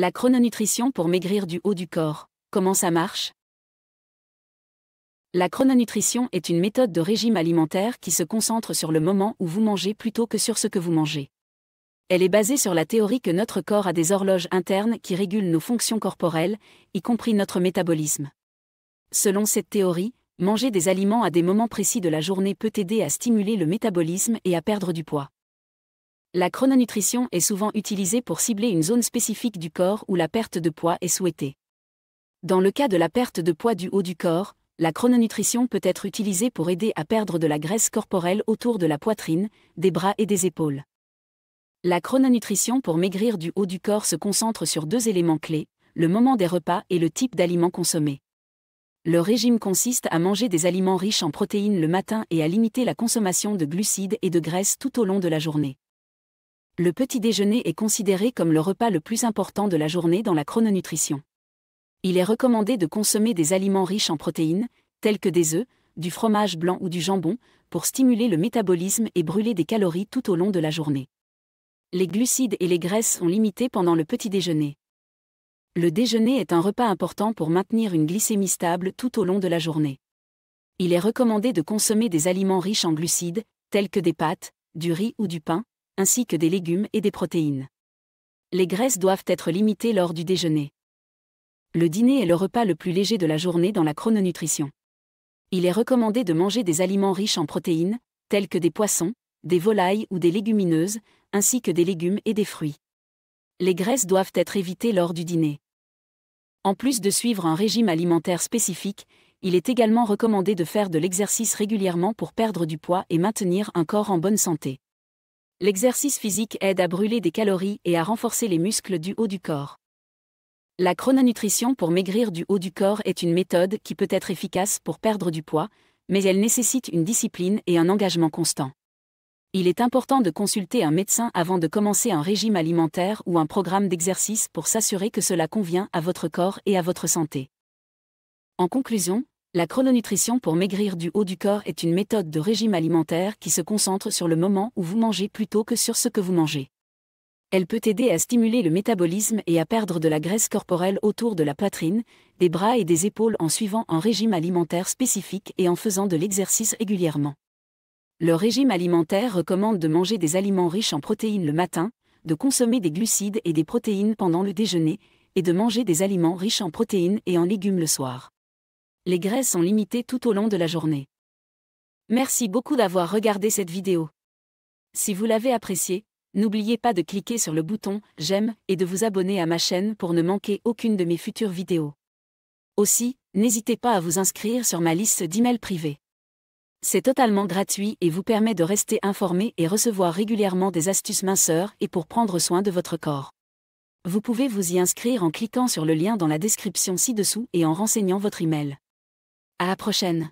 La chrononutrition pour maigrir du haut du corps. Comment ça marche La chrononutrition est une méthode de régime alimentaire qui se concentre sur le moment où vous mangez plutôt que sur ce que vous mangez. Elle est basée sur la théorie que notre corps a des horloges internes qui régulent nos fonctions corporelles, y compris notre métabolisme. Selon cette théorie, manger des aliments à des moments précis de la journée peut aider à stimuler le métabolisme et à perdre du poids. La chrononutrition est souvent utilisée pour cibler une zone spécifique du corps où la perte de poids est souhaitée. Dans le cas de la perte de poids du haut du corps, la chrononutrition peut être utilisée pour aider à perdre de la graisse corporelle autour de la poitrine, des bras et des épaules. La chrononutrition pour maigrir du haut du corps se concentre sur deux éléments clés, le moment des repas et le type d'aliments consommés. Le régime consiste à manger des aliments riches en protéines le matin et à limiter la consommation de glucides et de graisses tout au long de la journée le petit déjeuner est considéré comme le repas le plus important de la journée dans la chrononutrition. Il est recommandé de consommer des aliments riches en protéines, tels que des œufs, du fromage blanc ou du jambon, pour stimuler le métabolisme et brûler des calories tout au long de la journée. Les glucides et les graisses sont limités pendant le petit déjeuner. Le déjeuner est un repas important pour maintenir une glycémie stable tout au long de la journée. Il est recommandé de consommer des aliments riches en glucides, tels que des pâtes, du riz ou du pain, ainsi que des légumes et des protéines. Les graisses doivent être limitées lors du déjeuner. Le dîner est le repas le plus léger de la journée dans la chrononutrition. Il est recommandé de manger des aliments riches en protéines, tels que des poissons, des volailles ou des légumineuses, ainsi que des légumes et des fruits. Les graisses doivent être évitées lors du dîner. En plus de suivre un régime alimentaire spécifique, il est également recommandé de faire de l'exercice régulièrement pour perdre du poids et maintenir un corps en bonne santé. L'exercice physique aide à brûler des calories et à renforcer les muscles du haut du corps. La chrononutrition pour maigrir du haut du corps est une méthode qui peut être efficace pour perdre du poids, mais elle nécessite une discipline et un engagement constant. Il est important de consulter un médecin avant de commencer un régime alimentaire ou un programme d'exercice pour s'assurer que cela convient à votre corps et à votre santé. En conclusion, la chrononutrition pour maigrir du haut du corps est une méthode de régime alimentaire qui se concentre sur le moment où vous mangez plutôt que sur ce que vous mangez. Elle peut aider à stimuler le métabolisme et à perdre de la graisse corporelle autour de la poitrine, des bras et des épaules en suivant un régime alimentaire spécifique et en faisant de l'exercice régulièrement. Le régime alimentaire recommande de manger des aliments riches en protéines le matin, de consommer des glucides et des protéines pendant le déjeuner, et de manger des aliments riches en protéines et en légumes le soir. Les graisses sont limitées tout au long de la journée. Merci beaucoup d'avoir regardé cette vidéo. Si vous l'avez appréciée, n'oubliez pas de cliquer sur le bouton J'aime et de vous abonner à ma chaîne pour ne manquer aucune de mes futures vidéos. Aussi, n'hésitez pas à vous inscrire sur ma liste d'emails privés. C'est totalement gratuit et vous permet de rester informé et recevoir régulièrement des astuces minceurs et pour prendre soin de votre corps. Vous pouvez vous y inscrire en cliquant sur le lien dans la description ci-dessous et en renseignant votre email. À la prochaine.